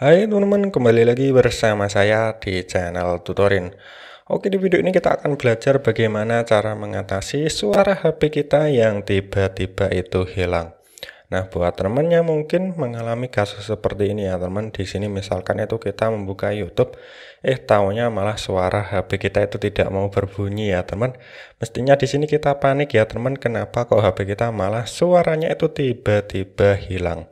Hai teman-teman, kembali lagi bersama saya di channel Tutorin. Oke, di video ini kita akan belajar bagaimana cara mengatasi suara HP kita yang tiba-tiba itu hilang. Nah, buat temannya mungkin mengalami kasus seperti ini ya, teman. Di sini misalkan itu kita membuka YouTube, eh tahunya malah suara HP kita itu tidak mau berbunyi ya, teman. Mestinya di sini kita panik ya, teman. Kenapa kok HP kita malah suaranya itu tiba-tiba hilang?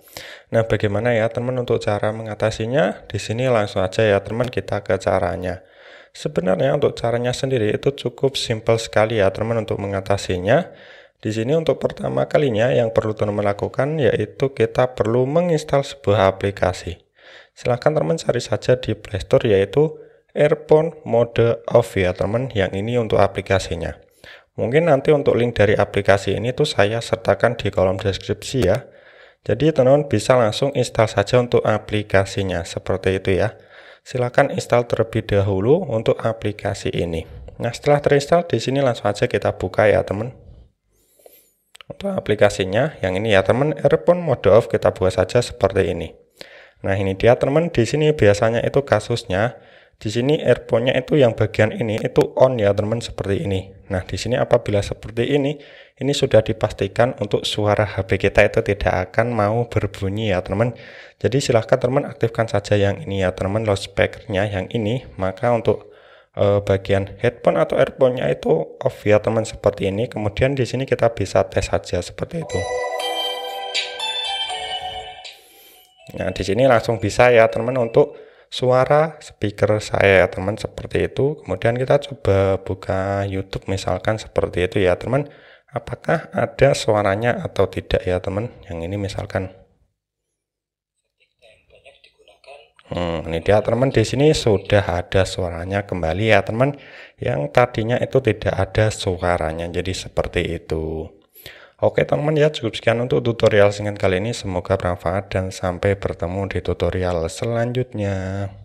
Nah, bagaimana ya, teman untuk cara mengatasinya? Di sini langsung aja ya, teman, kita ke caranya. Sebenarnya untuk caranya sendiri itu cukup simpel sekali ya, teman untuk mengatasinya. Di sini untuk pertama kalinya yang perlu teman-teman lakukan yaitu kita perlu menginstal sebuah aplikasi. Silahkan teman cari saja di Playstore yaitu Airphone Mode Off ya teman yang ini untuk aplikasinya. Mungkin nanti untuk link dari aplikasi ini tuh saya sertakan di kolom deskripsi ya. Jadi teman-teman bisa langsung install saja untuk aplikasinya seperti itu ya. Silahkan install terlebih dahulu untuk aplikasi ini. Nah setelah terinstall di sini langsung aja kita buka ya teman. Untuk aplikasinya, yang ini ya teman, earphone mode off kita buat saja seperti ini. Nah ini dia teman, di sini biasanya itu kasusnya, di sini earphone-nya itu yang bagian ini itu on ya teman seperti ini. Nah di sini apabila seperti ini, ini sudah dipastikan untuk suara HP kita itu tidak akan mau berbunyi ya teman. Jadi silahkan teman aktifkan saja yang ini ya teman loudspeaker-nya yang ini, maka untuk Eh, bagian headphone atau earphone-nya itu off oh, ya teman seperti ini. Kemudian di sini kita bisa tes saja seperti itu. Nah, di sini langsung bisa ya teman untuk suara speaker saya ya teman seperti itu. Kemudian kita coba buka YouTube misalkan seperti itu ya teman. Apakah ada suaranya atau tidak ya teman? Yang ini misalkan Hmm, ini dia teman di sini sudah ada suaranya kembali ya teman yang tadinya itu tidak ada suaranya jadi seperti itu. Oke teman teman ya cukup sekian untuk tutorial singkat kali ini semoga bermanfaat dan sampai bertemu di tutorial selanjutnya.